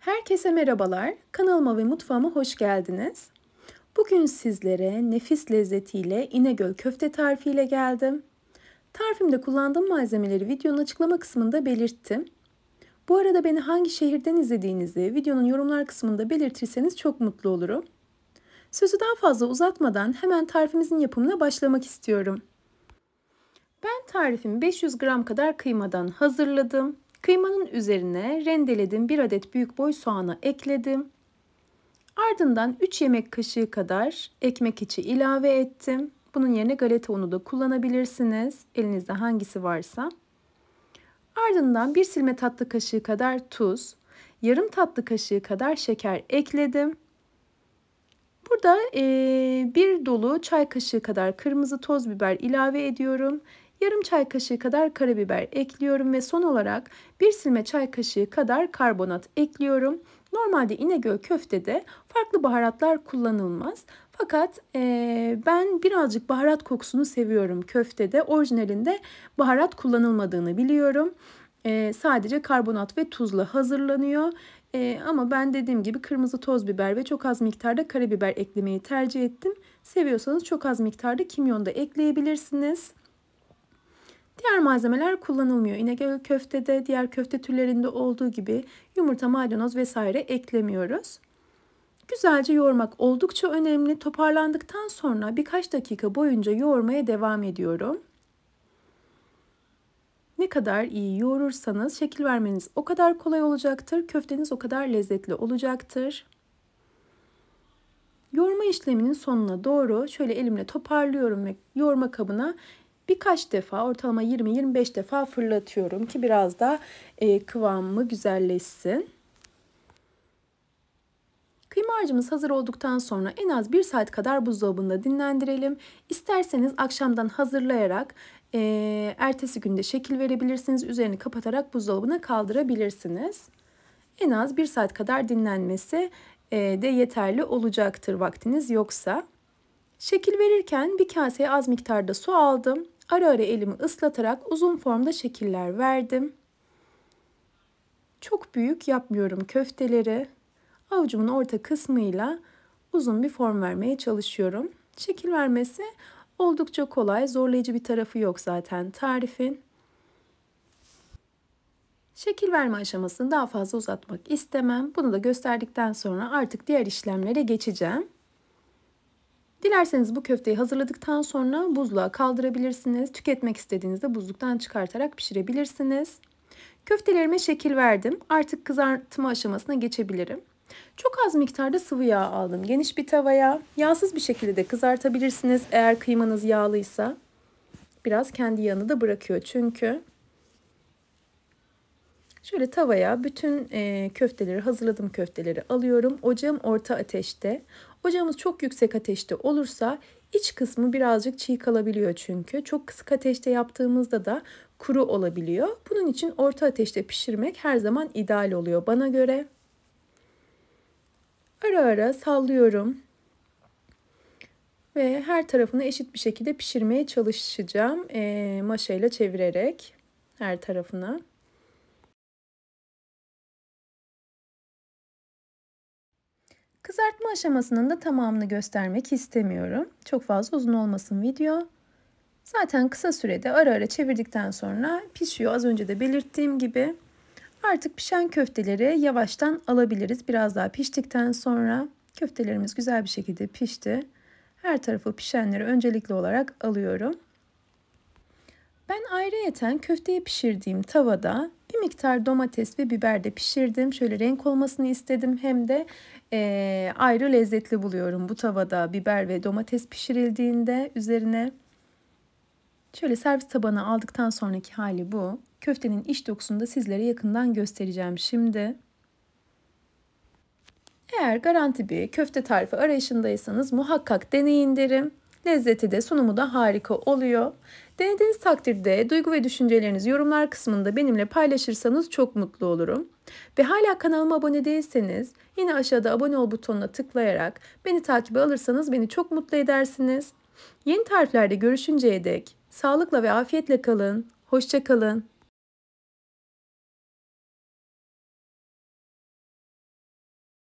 Herkese merhabalar. Kanalıma ve mutfağıma hoş geldiniz. Bugün sizlere nefis lezzetiyle İnegöl köfte tarifiyle geldim. Tarifimde kullandığım malzemeleri videonun açıklama kısmında belirttim. Bu arada beni hangi şehirden izlediğinizi videonun yorumlar kısmında belirtirseniz çok mutlu olurum. Sözü daha fazla uzatmadan hemen tarifimizin yapımına başlamak istiyorum. Ben tarifimi 500 gram kadar kıymadan hazırladım. Kıymanın üzerine rendeledim bir adet büyük boy soğanı ekledim. Ardından 3 yemek kaşığı kadar ekmek içi ilave ettim. Bunun yerine galeta unu da kullanabilirsiniz. Elinizde hangisi varsa. Ardından bir silme tatlı kaşığı kadar tuz, yarım tatlı kaşığı kadar şeker ekledim. Burada e, bir dolu çay kaşığı kadar kırmızı toz biber ilave ediyorum yarım çay kaşığı kadar karabiber ekliyorum ve son olarak bir silme çay kaşığı kadar karbonat ekliyorum. Normalde İnegöl köftede farklı baharatlar kullanılmaz. Fakat e, ben birazcık baharat kokusunu seviyorum köftede. Orijinalinde baharat kullanılmadığını biliyorum. E, sadece karbonat ve tuzla hazırlanıyor. E, ama ben dediğim gibi kırmızı toz biber ve çok az miktarda karabiber eklemeyi tercih ettim. Seviyorsanız çok az miktarda kimyon da ekleyebilirsiniz. Diğer malzemeler kullanılmıyor. İnegöl köftede, diğer köfte türlerinde olduğu gibi yumurta, maydanoz vesaire eklemiyoruz. Güzelce yoğurmak oldukça önemli. Toparlandıktan sonra birkaç dakika boyunca yoğurmaya devam ediyorum. Ne kadar iyi yoğurursanız şekil vermeniz o kadar kolay olacaktır. Köfteniz o kadar lezzetli olacaktır. Yoğurma işleminin sonuna doğru şöyle elimle toparlıyorum ve yoğurma kabına birkaç defa ortalama 20-25 defa fırlatıyorum ki biraz da e, kıvamı güzelleşsin. Kıyma harcımız hazır olduktan sonra en az 1 saat kadar buzdolabında dinlendirelim. İsterseniz akşamdan hazırlayarak e, ertesi günde şekil verebilirsiniz. Üzerini kapatarak buzdolabına kaldırabilirsiniz. En az 1 saat kadar dinlenmesi e, de yeterli olacaktır vaktiniz yoksa. Şekil verirken bir kaseye az miktarda su aldım ara ara elimi ıslatarak uzun formda şekiller verdim. Çok büyük yapmıyorum köfteleri. Avucumun orta kısmıyla uzun bir form vermeye çalışıyorum. Şekil vermesi oldukça kolay, zorlayıcı bir tarafı yok zaten tarifin. Şekil verme aşamasını daha fazla uzatmak istemem. Bunu da gösterdikten sonra artık diğer işlemlere geçeceğim. Dilerseniz bu köfteyi hazırladıktan sonra buzluğa kaldırabilirsiniz. Tüketmek istediğinizde buzluktan çıkartarak pişirebilirsiniz. Köftelerime şekil verdim. Artık kızartma aşamasına geçebilirim. Çok az miktarda sıvı yağ aldım. Geniş bir tavaya yağsız bir şekilde de kızartabilirsiniz eğer kıymanız yağlıysa. Biraz kendi yağını da bırakıyor çünkü. Şöyle tavaya bütün köfteleri hazırladığım köfteleri alıyorum. Ocağım orta ateşte. Ocağımız çok yüksek ateşte olursa iç kısmı birazcık çiğ kalabiliyor çünkü. Çok kısık ateşte yaptığımızda da kuru olabiliyor. Bunun için orta ateşte pişirmek her zaman ideal oluyor bana göre. Ara ara sallıyorum. Ve her tarafını eşit bir şekilde pişirmeye çalışacağım. E, maşayla çevirerek her tarafına. Kızartma aşamasının da tamamını göstermek istemiyorum. Çok fazla uzun olmasın video. Zaten kısa sürede ara ara çevirdikten sonra pişiyor. Az önce de belirttiğim gibi. Artık pişen köfteleri yavaştan alabiliriz. Biraz daha piştikten sonra köftelerimiz güzel bir şekilde pişti. Her tarafı pişenleri öncelikli olarak alıyorum. Ben ayrıyeten köfteyi pişirdiğim tavada bir miktar domates ve biber de pişirdim. Şöyle renk olmasını istedim hem de e, ayrı lezzetli buluyorum bu tavada biber ve domates pişirildiğinde üzerine. Şöyle servis tabağına aldıktan sonraki hali bu. Köftenin iç dokusunu da sizlere yakından göstereceğim şimdi. Eğer garanti bir köfte tarifi arayışındaysanız muhakkak deneyin derim. Lezzeti de sunumu da harika oluyor. Denediğiniz takdirde duygu ve düşüncelerinizi yorumlar kısmında benimle paylaşırsanız çok mutlu olurum. Ve hala kanalıma abone değilseniz yine aşağıda abone ol butonuna tıklayarak beni takibe alırsanız beni çok mutlu edersiniz. Yeni tariflerde görüşünceye dek sağlıkla ve afiyetle kalın. Hoşçakalın.